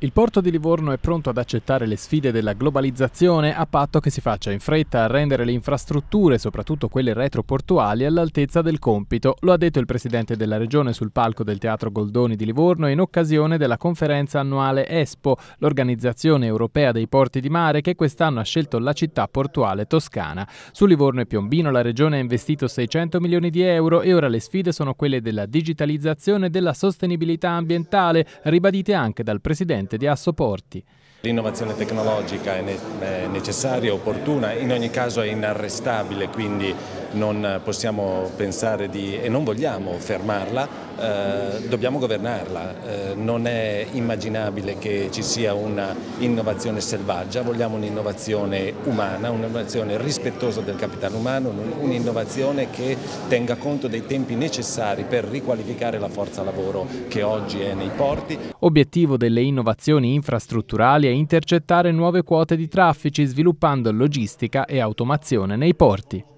Il porto di Livorno è pronto ad accettare le sfide della globalizzazione a patto che si faccia in fretta a rendere le infrastrutture, soprattutto quelle retroportuali, all'altezza del compito. Lo ha detto il presidente della regione sul palco del Teatro Goldoni di Livorno in occasione della conferenza annuale Espo, l'organizzazione europea dei porti di mare che quest'anno ha scelto la città portuale toscana. Su Livorno e Piombino la regione ha investito 600 milioni di euro e ora le sfide sono quelle della digitalizzazione e della sostenibilità ambientale, ribadite anche dal presidente presidente di Assoporti. L'innovazione tecnologica è, necessaria, opportuna, in ogni caso è inarrestabile, quindi non possiamo pensare di, e non vogliamo fermarla, eh, dobbiamo governarla. Eh, non è immaginabile che ci sia un'innovazione selvaggia, vogliamo un'innovazione umana, un'innovazione rispettosa del capitale umano, un'innovazione che tenga conto dei tempi necessari per riqualificare la forza lavoro che oggi è nei porti. Obiettivo delle innovazioni innovazioni infrastrutturali e intercettare nuove quote di traffici sviluppando logistica e automazione nei porti.